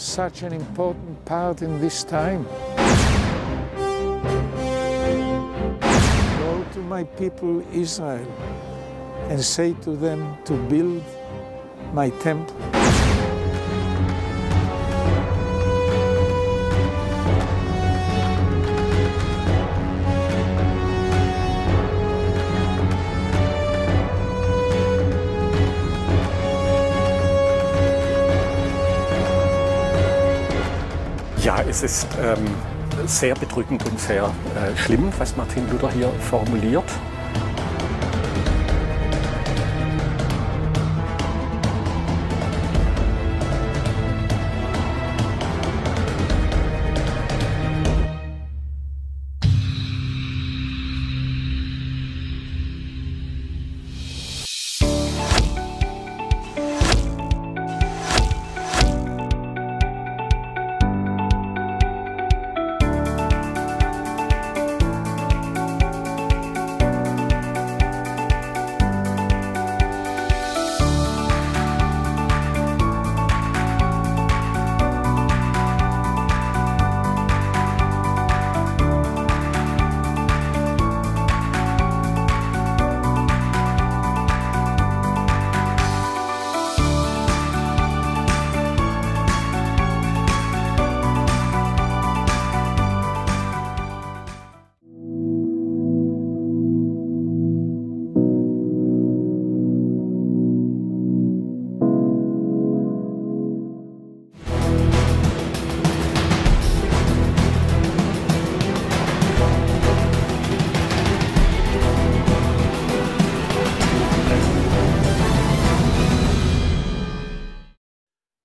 such an important part in this time. Go to my people Israel and say to them to build my temple. Ja, es ist ähm, sehr bedrückend und sehr äh, schlimm, was Martin Luther hier formuliert.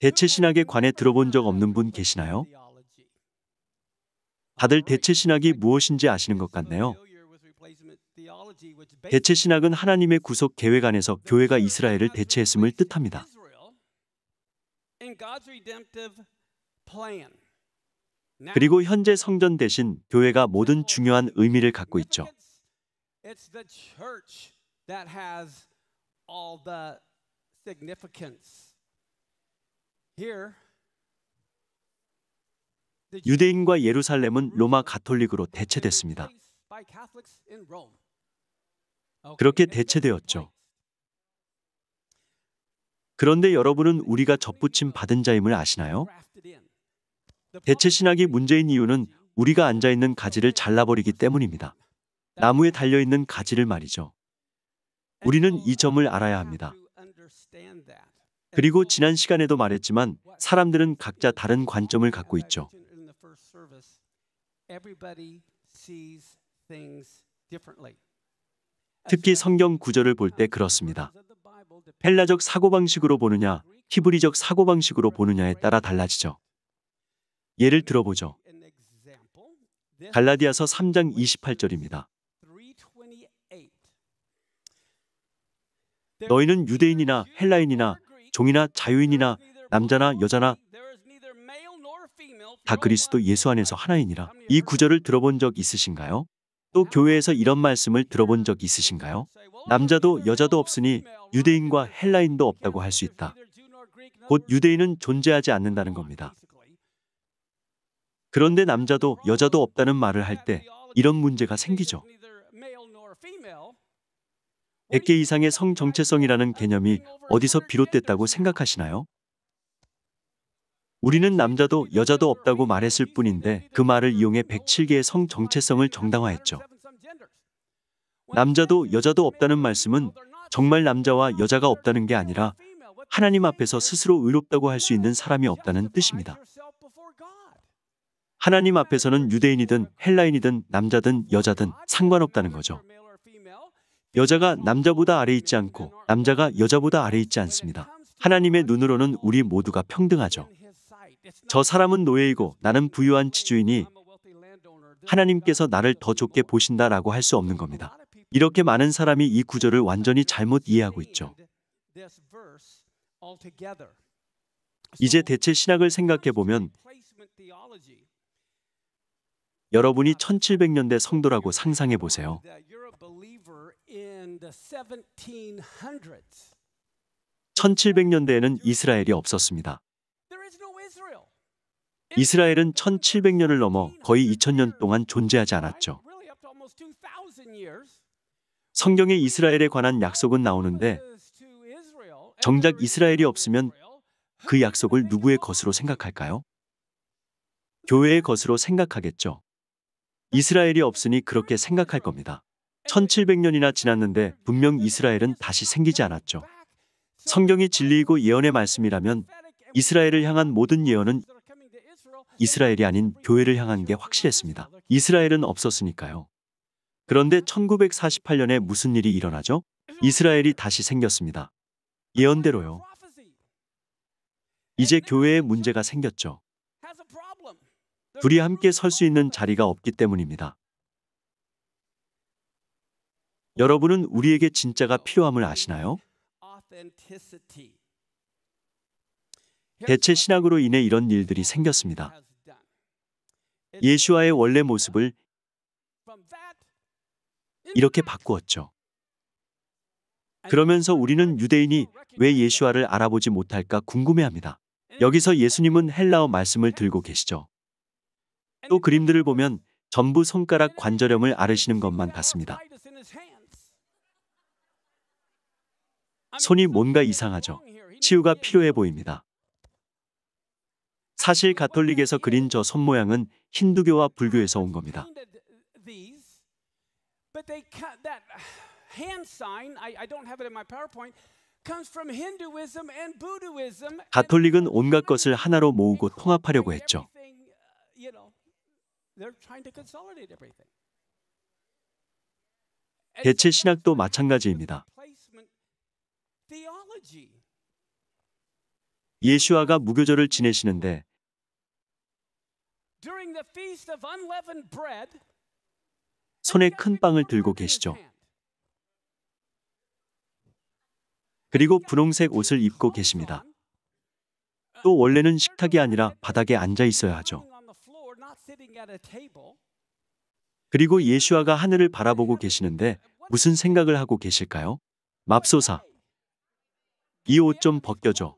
대체신학에 관해 들어본 적 없는 분 계시나요? 다들 대체신학이 무엇인지 아시는 것 같네요. 대체신학은 하나님의 구속 계획 안에서 교회가 이스라엘을 대체했음을 뜻합니다. 그리고 현재 성전 대신 교회가 모든 중요한 의미를 갖고 있죠. 유대인과 예루살렘은 로마 가톨릭으로 대체됐습니다. 그렇게 대체되었죠. 그런데 여러분은 우리가 접붙임 받은 자임을 아시나요? 대체 신학이 문제인 이유는 우리가 앉아 있는 가지를 잘라버리기 때문입니다. 나무에 달려 있는 가지를 말이죠. 우리는 이 점을 알아야 합니다. 그리고 지난 시간에도 말했지만 사람들은 각자 다른 관점을 갖고 있죠. 특히 성경 구절을 볼 때 그렇습니다. 헬라적 사고방식으로 보느냐, 히브리적 사고방식으로 보느냐에 따라 달라지죠. 예를 들어보죠. 갈라디아서 3장 28절입니다. 너희는 유대인이나 헬라인이나 종이나 자유인이나 남자나 여자나 다 그리스도 예수 안에서 하나이니라. 이 구절을 들어본 적 있으신가요? 또 교회에서 이런 말씀을 들어본 적 있으신가요? 남자도 여자도 없으니 유대인과 헬라인도 없다고 할 수 있다. 곧 유대인은 존재하지 않는다는 겁니다. 그런데 남자도 여자도 없다는 말을 할 때 이런 문제가 생기죠. 100개 이상의 성 정체성이라는 개념이 어디서 비롯됐다고 생각하시나요? 우리는 남자도 여자도 없다고 말했을 뿐인데 그 말을 이용해 107개의 성 정체성을 정당화했죠. 남자도 여자도 없다는 말씀은 정말 남자와 여자가 없다는 게 아니라 하나님 앞에서 스스로 의롭다고 할 수 있는 사람이 없다는 뜻입니다. 하나님 앞에서는 유대인이든 헬라인이든 남자든 여자든 상관없다는 거죠. 여자가 남자보다 아래 있지 않고 남자가 여자보다 아래 있지 않습니다. 하나님의 눈으로는 우리 모두가 평등하죠. 저 사람은 노예이고 나는 부유한 지주인이 하나님께서 나를 더 좋게 보신다라고 할 수 없는 겁니다. 이렇게 많은 사람이 이 구절을 완전히 잘못 이해하고 있죠. 이제 대체 신학을 생각해 보면 여러분이 1700년대 성도라고 상상해 보세요. 1700년대에는 이스라엘이 없었습니다. 이스라엘은 1700년을 넘어 거의 2000년 동안 존재하지 않았죠. 성경에 이스라엘에 관한 약속은 나오는데 정작 이스라엘이 없으면 그 약속을 누구의 것으로 생각할까요? 교회의 것으로 생각하겠죠. 이스라엘이 없으니 그렇게 생각할 겁니다. 1700년이나 지났는데 분명 음. 이스라엘은 다시 생기지 않았죠. 성경이 진리이고 예언의 말씀이라면 이스라엘을 향한 모든 예언은 이스라엘이 아닌 교회를 향한 게 확실했습니다. 이스라엘은 없었으니까요. 그런데 1948년에 무슨 일이 일어나죠? 이스라엘이 다시 생겼습니다. 예언대로요. 이제 교회에 문제가 생겼죠. 둘이 함께 설 수 있는 자리가 없기 때문입니다. 여러분은 우리에게 진짜가 필요함을 아시나요? 대체 신학으로 인해 이런 일들이 생겼습니다. 예수와의 원래 모습을 이렇게 바꾸었죠. 그러면서 우리는 유대인이 왜 예수와를 알아보지 못할까 궁금해합니다. 여기서 예수님은 헬라어 말씀을 들고 계시죠. 또 그림들을 보면 전부 손가락 관절염을 앓으시는 것만 같습니다. 손이 뭔가 이상하죠. 치유가 필요해 보입니다. 사실 가톨릭에서 그린 저 손 모양은 힌두교와 불교에서 온 겁니다. 가톨릭은 온갖 것을 하나로 모으고 통합하려고 했죠. 대체 신학도 마찬가지입니다. 예슈아가 무교절을 지내시는데 손에 큰 빵을 들고 계시죠. 그리고 분홍색 옷을 입고 계십니다. 또 원래는 식탁이 아니라 바닥에 앉아 있어야 하죠. 그리고 예수아가 하늘을 바라보고 계시는데 무슨 생각을 하고 계실까요? 맙소사, 이옷좀 벗겨줘.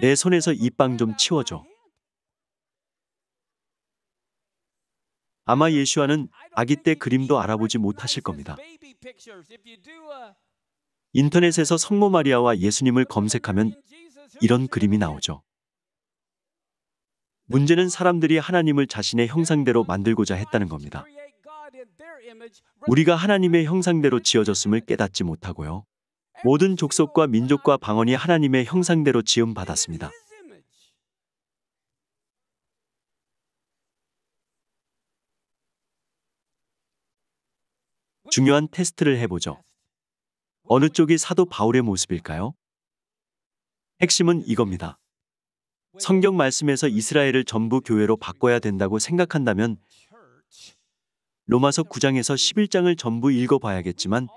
내 손에서 이 빵 좀 치워줘. 아마 예슈아는 아기 때 그림도 알아보지 못하실 겁니다. 인터넷에서 성모 마리아와 예수님을 검색하면 이런 그림이 나오죠. 문제는 사람들이 하나님을 자신의 형상대로 만들고자 했다는 겁니다. 우리가 하나님의 형상대로 지어졌음을 깨닫지 못하고요. 모든 족속과 민족과 방언이 하나님의 형상대로 지음 받았습니다. 중요한 테스트를 해보죠. 어느 쪽이 사도 바울의 모습일까요? 핵심은 이겁니다. 성경 말씀에서 이스라엘을 전부 교회로 바꿔야 된다고 생각한다면 로마서 9장에서 11장을 전부 읽어봐야겠지만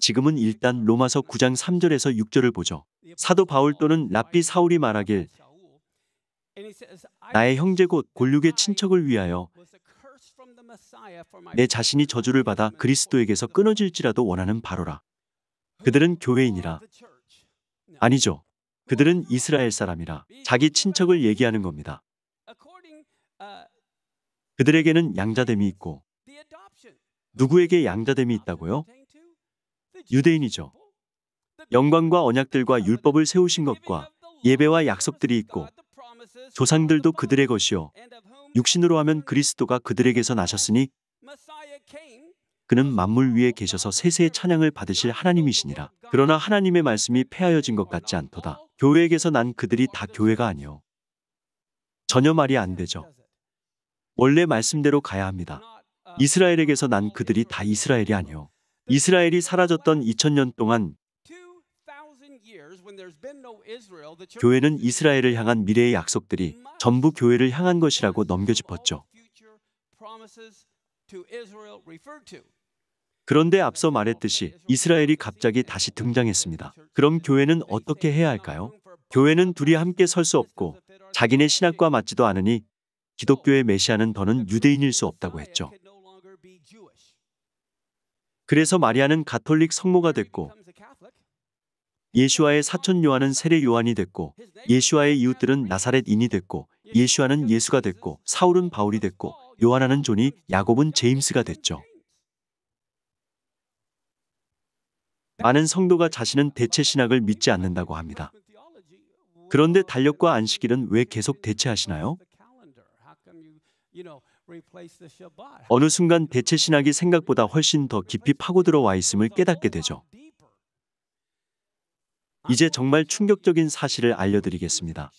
지금은 일단 로마서 9장 3절에서 6절을 보죠. 사도 바울 또는 랍비 사울이 말하길 나의 형제 곧 골육의 친척을 위하여 내 자신이 저주를 받아 그리스도에게서 끊어질지라도 원하는 바로라. 그들은 교회인이라. 아니죠. 그들은 이스라엘 사람이라 자기 친척을 얘기하는 겁니다. Uh, 그들에게는 양자됨이 있고 누구에게 양자됨이 있다고요? 유대인이죠. 영광과 언약들과 율법을 세우신 것과 예배와 약속들이 있고 조상들도 그들의 것이요. 육신으로 하면 그리스도가 그들에게서 나셨으니 그는 만물 위에 계셔서 세세의 찬양을 받으실 하나님이시니라. 그러나 하나님의 말씀이 패하여진 것 같지 않도다. 교회에게서 난 그들이 다 교회가 아니요. 전혀 말이 안 되죠. 원래 말씀대로 가야 합니다. 이스라엘에게서 난 그들이 다 이스라엘이 아니요. 이스라엘이 사라졌던 2000년 동안 교회는 이스라엘을 향한 미래의 약속들이 전부 교회를 향한 것이라고 넘겨짚었죠. 그런데 앞서 말했듯이 이스라엘이 갑자기 다시 등장했습니다. 그럼 교회는 어떻게 해야 할까요? 교회는 둘이 함께 설 수 없고 자기네 신학과 맞지도 않으니 기독교의 메시아는 더는 유대인일 수 없다고 했죠. 그래서 마리아는 가톨릭 성모가 됐고 예수와의 사촌 요한은 세례 요한이 됐고 예수와의 이웃들은 나사렛인이 됐고 예수와는 예수가 됐고 사울은 바울이 됐고 요한하는 존이 야곱은 제임스가 됐죠. 많은 성도가 자신은 대체 신학을 믿지 않는다고 합니다. 그런데 달력과 안식일은 왜 계속 대체하시나요? 어느 순간 대체 신학이 생각보다 훨씬 더 깊이 파고들어와 있음을 깨닫게 되죠. 이제 정말 충격적인 사실을 알려드리겠습니다.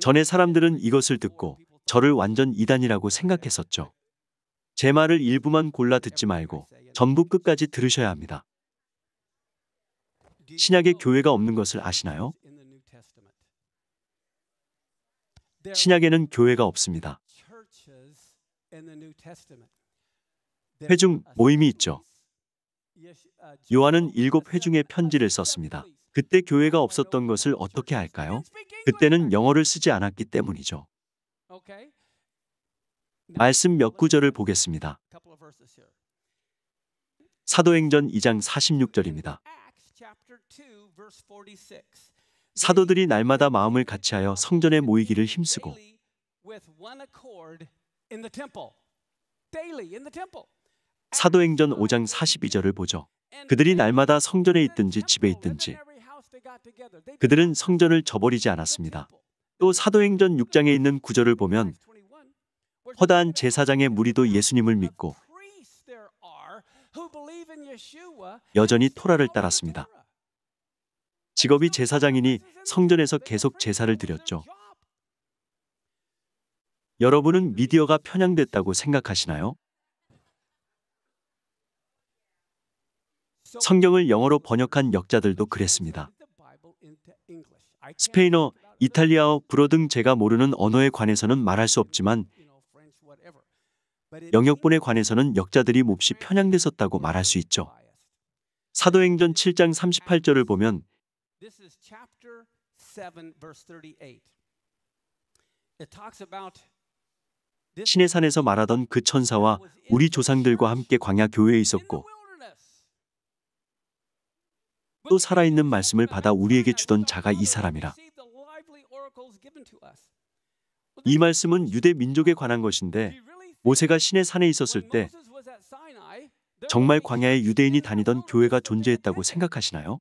전에 사람들은 이것을 듣고 저를 완전 이단이라고 생각했었죠. 제 말을 일부만 골라 듣지 말고 전부 끝까지 들으셔야 합니다. 신약에 교회가 없는 것을 아시나요? 신약에는 교회가 없습니다. 회중 모임이 있죠. Uh, 요한은 일곱 회중에 편지를 썼습니다. 그때 교회가 없었던 것을 어떻게 알까요 그때는 영어를 쓰지 않았기 때문이죠. 말씀 몇 구절을 보겠습니다. 사도행전 2장 46절입니다. 사도들이 날마다 마음을 같이하여 성전에 모이기를 힘쓰고 사도행전 5장 42절을 보죠. 그들이 날마다 성전에 있든지 집에 있든지 그들은 성전을 저버리지 않았습니다. 또 사도행전 6장에 있는 구절을 보면 허다한 제사장의 무리도 예수님을 믿고 여전히 토라를 따랐습니다. 직업이 제사장이니 성전에서 계속 제사를 드렸죠. 여러분은 미디어가 편향됐다고 생각하시나요? 성경을 영어로 번역한 역자들도 그랬습니다. 스페인어, 이탈리아어, 불어 등 제가 모르는 언어에 관해서는 말할 수 없지만 영역본에 관해서는 역자들이 몹시 편향됐었다고 말할 수 있죠. 사도행전 7장 38절을 보면 신의산에서 말하던 그 천사와 우리 조상들과 함께 광야 교회에 있었고 또 살아있는 말씀을 받아 우리에게 주던 자가 이 사람이라. 이 말씀은 유대 민족에 관한 것인데 모세가 신의 산에 있었을 때 정말 광야에 유대인이 다니던 교회가 존재했다고 생각하시나요?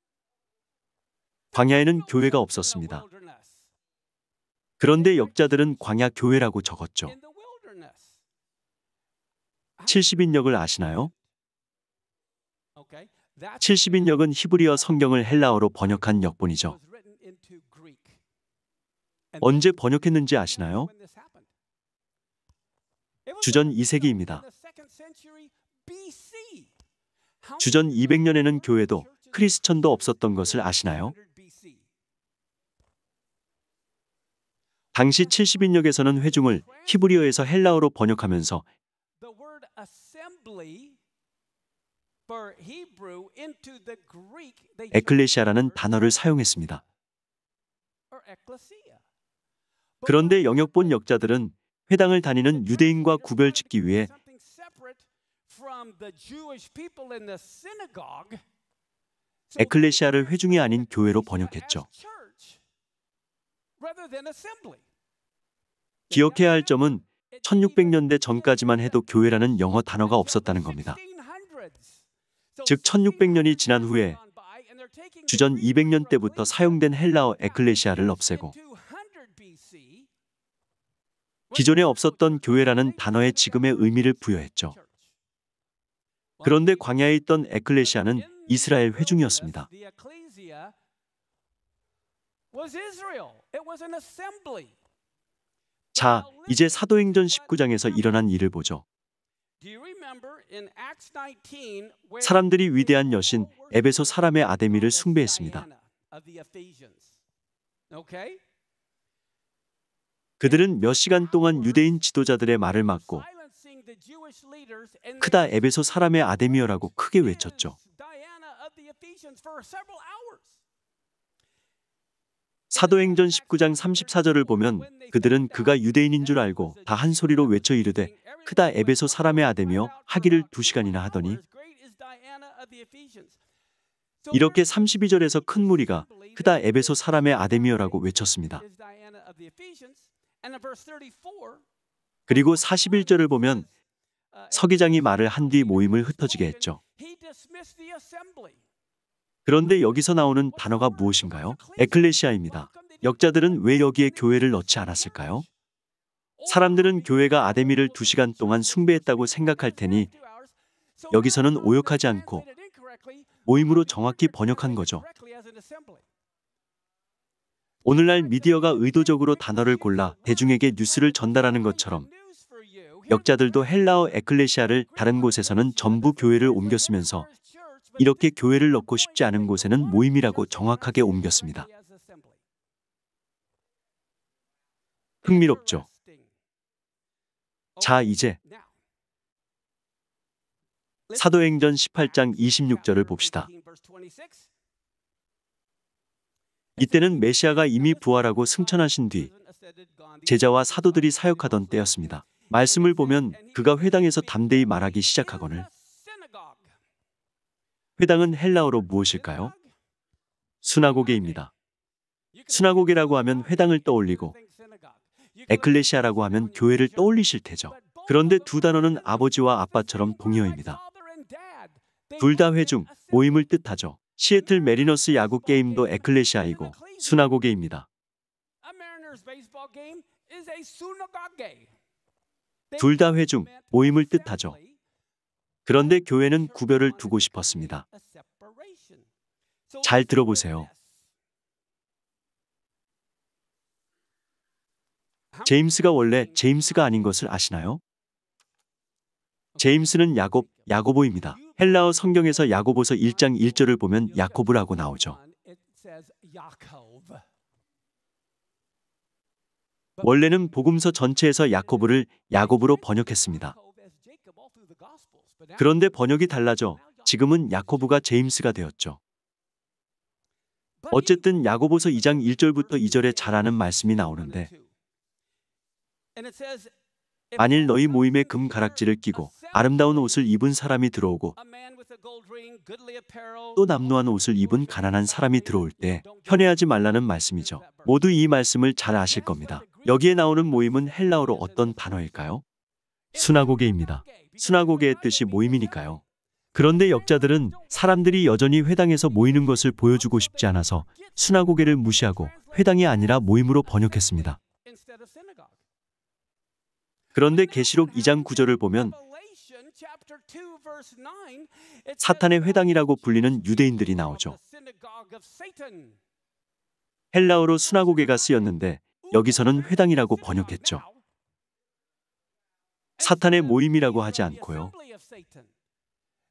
광야에는 교회가 없었습니다. 그런데 역자들은 광야 교회라고 적었죠. 70인역을 아시나요? 70인역은 히브리어 성경을 헬라어로 번역한 역본이죠. 언제 번역했는지 아시나요? 주전 2세기입니다. 주전 200년에는 교회도 크리스천도 없었던 것을 아시나요? 당시 70인역에서는 회중을 히브리어에서 헬라어로 번역하면서 에클레시아라는 단어를 사용했습니다. 그런데 영역본 역자들은 회당을 다니는 유대인과 구별짓기 위해 에클레시아를 회중이 아닌 교회로 번역했죠. 기억해야 할 점은 1600년대 전까지만 해도 교회라는 영어 단어가 없었다는 겁니다. 즉 1600년이 지난 후에 주전 200년 때부터 사용된 헬라어 에클레시아를 없애고 기존에 없었던 교회라는 단어에 지금의 의미를 부여했죠. 그런데 광야에 있던 에클레시아는 이스라엘 회중이었습니다. 자, 이제 사도행전 19장에서 일어난 일을 보죠. 사람들이 위대한 여신 에베소 사람의 아데미를 숭배했습니다. 그들은 몇 시간 동안 유대인 지도자들의 말을 막고 크다 에베소 사람의 아데미어라고 크게 외쳤죠. 사도행전 19장 34절을 보면 그들은 그가 유대인인 줄 알고 다 한 소리로 외쳐 이르되 크다 에베소 사람의 아데며 하기를 두 시간이나 하더니 이렇게 32절에서 큰 무리가 크다 에베소 사람의 아데미어라고 외쳤습니다. 그리고 41절을 보면 서기장이 말을 한 뒤 모임을 흩어지게 했죠. 그런데 여기서 나오는 단어가 무엇인가요? 에클레시아입니다. 역자들은 왜 여기에 교회를 넣지 않았을까요? 사람들은 교회가 아데미를 두시간 동안 숭배했다고 생각할 테니 여기서는 오역하지 않고 모임으로 정확히 번역한 거죠. 오늘날 미디어가 의도적으로 단어를 골라 대중에게 뉴스를 전달하는 것처럼 역자들도 헬라어 에클레시아를 다른 곳에서는 전부 교회를 옮겼으면서 이렇게 교회를 넣고 싶지 않은 곳에는 모임이라고 정확하게 옮겼습니다. 흥미롭죠? 자, 이제 사도행전 18장 26절을 봅시다. 이때는 메시아가 이미 부활하고 승천하신 뒤 제자와 사도들이 사역하던 때였습니다. 말씀을 보면 그가 회당에서 담대히 말하기 시작하거늘 회당은 헬라어로 무엇일까요? 수나고개입니다. 수나고개라고 하면 회당을 떠올리고 에클레시아라고 하면 교회를 떠올리실 테죠. 그런데 두 단어는 아버지와 아빠처럼 동의어입니다. 둘 다 회중, 모임을 뜻하죠. 시애틀 메리너스 야구 게임도 에클레시아이고 수나고개입니다. 둘 다 회중, 모임을 뜻하죠. 그런데 교회는 구별을 두고 싶었습니다. 잘 들어보세요. 제임스가 원래 제임스가 아닌 것을 아시나요? 제임스는 야곱, 야고보입니다. 헬라어 성경에서 야고보서 1장 1절을 보면 야코브라고 나오죠. 원래는 복음서 전체에서 야코브를 야곱으로 번역했습니다. 그런데 번역이 달라져 지금은 야코보가 제임스가 되었죠. 어쨌든 야고보서 2장 1절부터 2절에 잘하는 말씀이 나오는데 만일 너희 모임에 금 가락지를 끼고 아름다운 옷을 입은 사람이 들어오고 또 남루한 옷을 입은 가난한 사람이 들어올 때 현애하지 말라는 말씀이죠. 모두 이 말씀을 잘 아실 겁니다. 여기에 나오는 모임은 헬라어로 어떤 단어일까요? 수나고개입니다. 수나고개의 뜻이 모임이니까요. 그런데 역자들은 사람들이 여전히 회당에서 모이는 것을 보여주고 싶지 않아서 수나고개를 무시하고 회당이 아니라 모임으로 번역했습니다. 그런데 계시록 2장 9절을 보면 사탄의 회당이라고 불리는 유대인들이 나오죠. 헬라어로 수나고개가 쓰였는데 여기서는 회당이라고 번역했죠. 사탄의 모임이라고 하지 않고요.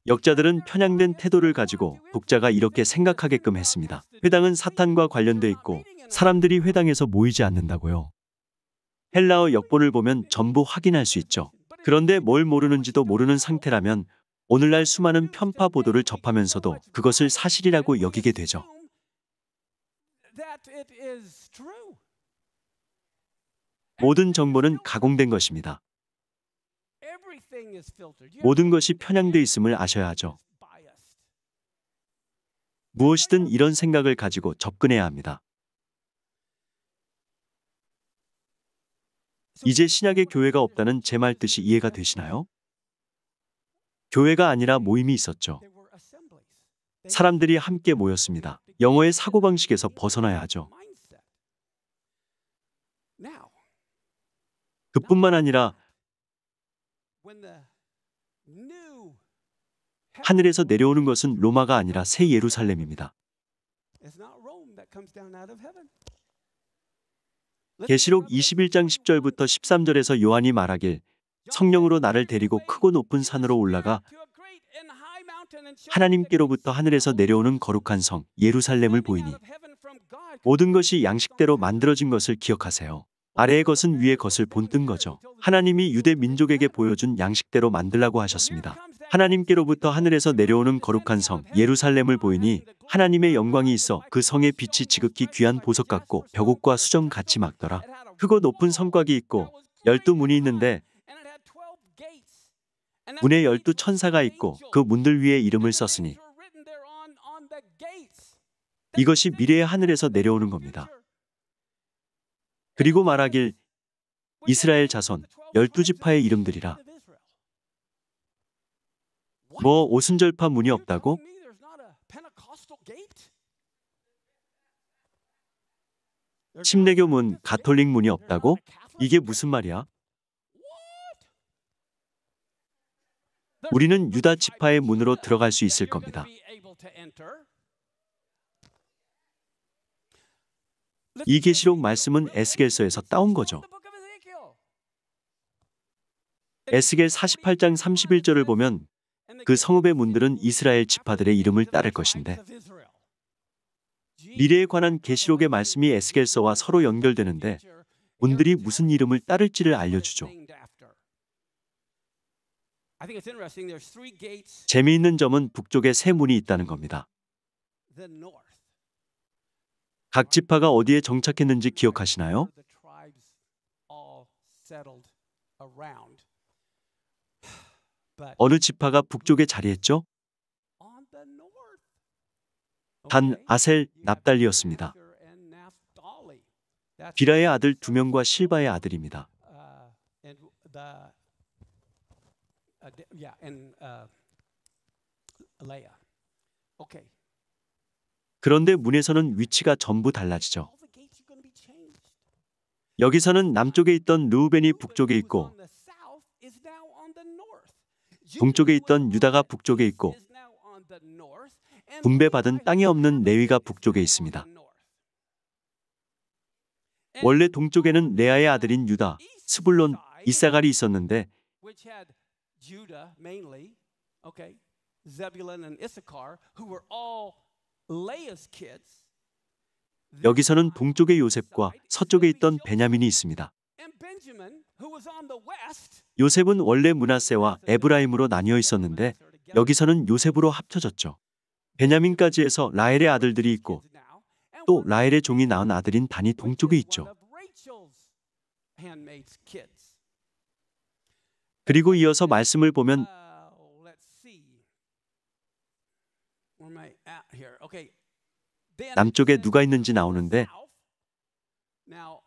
역자들은 편향된 태도를 가지고 독자가 이렇게 생각하게끔 했습니다. 회당은 사탄과 관련돼 있고 사람들이 회당에서 모이지 않는다고요. 헬라어 역본을 보면 전부 확인할 수 있죠. 그런데 뭘 모르는지도 모르는 상태라면 오늘날 수많은 편파 보도를 접하면서도 그것을 사실이라고 여기게 되죠. 모든 정보는 가공된 것입니다. 모든 것이 편향돼 있음을 아셔야 하죠. 무엇이든 이런 생각을 가지고 접근해야 합니다. 이제 신약의 교회가 없다는 제 말 뜻이 이해가 되시나요? 교회가 아니라 모임이 있었죠. 사람들이 함께 모였습니다. 영어의 사고방식에서 벗어나야 하죠. 그뿐만 아니라 하늘에서 내려오는 것은 로마가 아니라 새 예루살렘입니다. 계시록 21장 10절부터 13절에서 요한이 말하길 성령으로 나를 데리고 크고 높은 산으로 올라가 하나님께로부터 하늘에서 내려오는 거룩한 성 예루살렘을 보이니 모든 것이 양식대로 만들어진 것을 기억하세요. 아래의 것은 위의 것을 본뜬 거죠. 하나님이 유대 민족에게 보여준 양식대로 만들라고 하셨습니다. 하나님께로부터 하늘에서 내려오는 거룩한 성 예루살렘을 보이니 하나님의 영광이 있어 그 성의 빛이 지극히 귀한 보석 같고 벽옥과 수정 같이 막더라. 크고 높은 성곽이 있고 열두 문이 있는데 문에 열두 천사가 있고 그 문들 위에 이름을 썼으니 이것이 미래의 하늘에서 내려오는 겁니다. 그리고 말하길 이스라엘 자손 열두 지파의 이름들이라. 뭐 오순절파 문이 없다고? 침례교 문, 가톨릭 문이 없다고? 이게 무슨 말이야? 우리는 유다 지파의 문으로 들어갈 수 있을 겁니다. 이 계시록 말씀은 에스겔서에서 따온 거죠. 에스겔 48장 31절을 보면 그 성읍의 문들은 이스라엘 지파들의 이름을 따를 것인데 미래에 관한 계시록의 말씀이 에스겔서와 서로 연결되는데 문들이 무슨 이름을 따를지를 알려주죠. 재미있는 점은 북쪽에 세 문이 있다는 겁니다. 각 지파가 어디에 정착했는지 기억하시나요? 어느 지파가 북쪽에 자리했죠? 단 아셀 납달리였습니다. 비라의 아들 두 명과 실바의 아들입니다. 그런데 문에서는 위치가 전부 달라지죠. 여기서는 남쪽에 있던 르우벤이 북쪽에 있고 동쪽에 있던 유다가 북쪽에 있고 분배받은 땅이 없는 레위가 북쪽에 있습니다. 원래 동쪽에는 레아의 아들인 유다, 스불론, 이사갈이 있었는데 여기서는 동쪽의 요셉과 서쪽에 있던 베냐민이 있습니다. 요셉은 원래 문하세와 에브라임으로 나뉘어 있었는데 여기서는 요셉으로 합쳐졌죠. 베냐민까지 해서 라헬의 아들들이 있고 또 라헬의 종이 낳은 아들인 단이 동쪽에 있죠. 그리고 이어서 말씀을 보면 uh, 남쪽에 누가 있는지 나오는데 oh,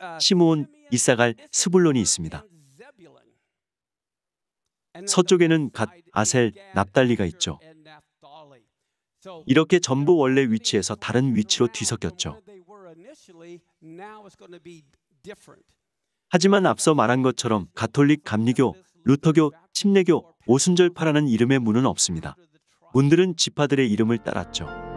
uh, 시몬 이사갈, 스불론이 있습니다. 서쪽에는 갓, 아셀, 납달리가 있죠. 이렇게 전부 원래 위치에서 다른 위치로 뒤섞였죠. 하지만 앞서 말한 것처럼 가톨릭 감리교, 루터교, 침례교, 오순절 파라는 이름의 문은 없습니다. 문들은 지파들의 이름을 따랐죠.